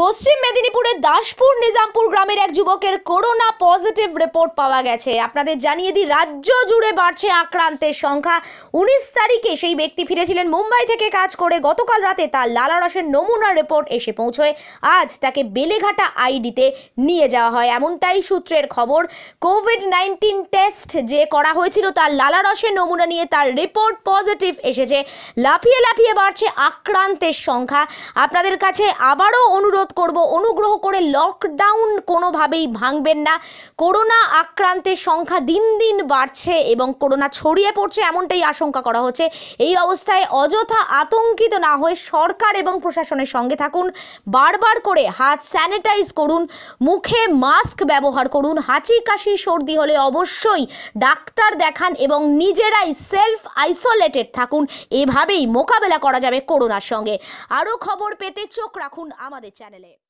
পশ্চিম মেদিনীপুরের দাসপুর নিজামপুর গ্রামের এক যুবকের করোনা পজিটিভ রিপোর্ট পাওয়া গেছে আপনাদের জানিয়ে দিই রাজ্য জুড়ে বাড়ছে আক্রান্তের সংখ্যা উনিশ তারিখে সেই ব্যক্তি ফিরেছিলেন মুম্বাই থেকে কাজ করে গতকাল রাতে তার লালারসের নমুনা রিপোর্ট এসে পৌঁছয় আজ তাকে বেলেঘাটা আইডিতে নিয়ে যাওয়া হয় এমনটাই সূত্রের খবর কোভিড নাইন্টিন টেস্ট যে করা হয়েছিল তার লালারসের নমুনা নিয়ে তার রিপোর্ট পজিটিভ এসেছে লাফিয়ে লাফিয়ে বাড়ছে আক্রান্তের সংখ্যা আপনাদের কাছে আবারও অনুরোধ অনুরোধ করব অনুগ্রহ করে লকডাউন কোনোভাবেই ভাঙবেন না করোনা আক্রান্তের সংখ্যা দিন দিন বাড়ছে এবং করোনা ছড়িয়ে পড়ছে এমনটাই আশঙ্কা করা হচ্ছে এই অবস্থায় অযথা আতঙ্কিত না হয়ে সরকার এবং প্রশাসনের সঙ্গে থাকুন বারবার করে হাত স্যানিটাইজ করুন মুখে মাস্ক ব্যবহার করুন হাঁচি কাশি সর্দি হলে অবশ্যই ডাক্তার দেখান এবং নিজেরাই সেলফ আইসোলেটেড থাকুন এভাবেই মোকাবেলা করা যাবে করোনার সঙ্গে আরও খবর পেতে চোখ রাখুন আমাদের চ্যানেল على